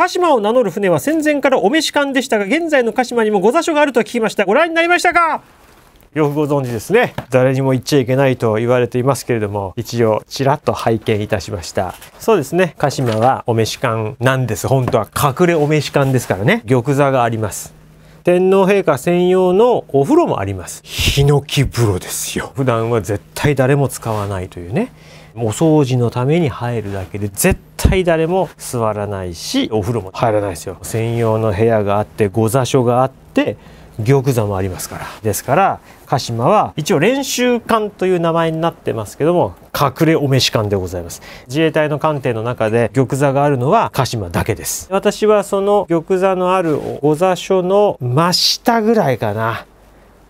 鹿島を名乗る船は戦前からお召し艦でしたが現在の鹿島にも御座所があると聞きましたご覧になりましたかよくご存知ですね誰にも言っちゃいけないと言われていますけれども一応ちらっと拝見いたしましたそうですね鹿島はお召し艦なんです本当は隠れお召し艦ですからね玉座があります天皇陛下専用のお風呂もありますヒノキ風呂ですよ普段は絶対誰も使わないというねお掃除のために入るだけで絶対誰も座らないしお風呂も入らないですよ専用の部屋があって御座所があって玉座もありますからですから鹿島は一応練習艦という名前になってますけども隠れお召し艦でございます自衛隊の艦艇の中で玉座があるのは鹿島だけです私はその玉座のある御座所の真下ぐらいかな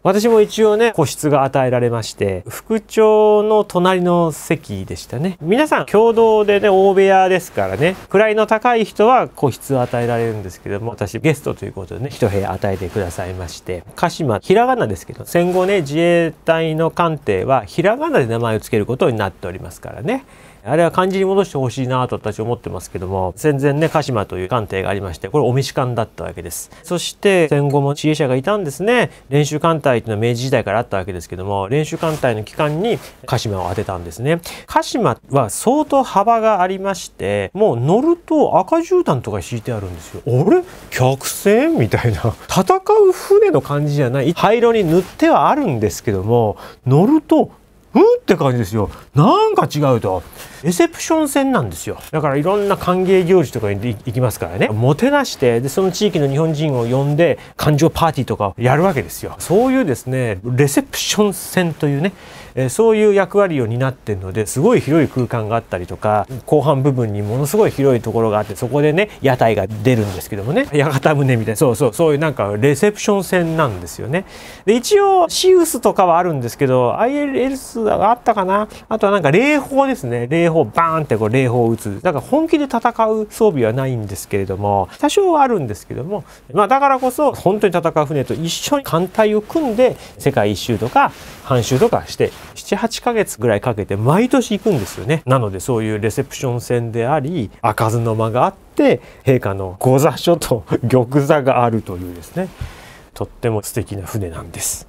私も一応ね、個室が与えられまして、副長の隣の席でしたね。皆さん共同でね、大部屋ですからね、位の高い人は個室を与えられるんですけども、私ゲストということでね、一部屋与えてくださいまして、鹿島、ひらがなですけど、戦後ね、自衛隊の艦艇はひらがなで名前を付けることになっておりますからね。あれは漢字に戻してほしいなと私思ってますけども戦前ね鹿島という官邸がありましてこれお召し官だったわけですそして戦後も知恵者がいたんですね練習艦隊というのは明治時代からあったわけですけども練習艦隊の期間に鹿島を当てたんですね鹿島は相当幅がありましてもう乗ると赤絨毯とか敷いてあるんですよあれ客船みたいな戦う船の感じじゃない灰色に塗ってはあるんですけども乗るとんって感じですよなんか違うとレセプション戦なんですよだからいろんな歓迎行事とかに行きますからねもてなしてでその地域の日本人を呼んで感情パーティーとかやるわけですよそういうですねレセプション戦というねえそういう役割を担ってるのですごい広い空間があったりとか後半部分にものすごい広いところがあってそこでね屋台が出るんですけどもね屋形船みたいなそうそうそういうなんかレセプション船なんですよねで一応シウスとかはあるんですけど ILS つがあったかな。あとはなんか霊砲ですね。霊砲、バーンってこう霊砲を撃つ。だから本気で戦う装備はないんですけれども、多少はあるんですけども、まあだからこそ本当に戦う船と一緒に艦隊を組んで、世界一周とか半周とかして、7、8ヶ月ぐらいかけて毎年行くんですよね。なのでそういうレセプション戦であり、開かずの間があって、陛下の御座所と 玉座があるというですね、とっても素敵な船なんです。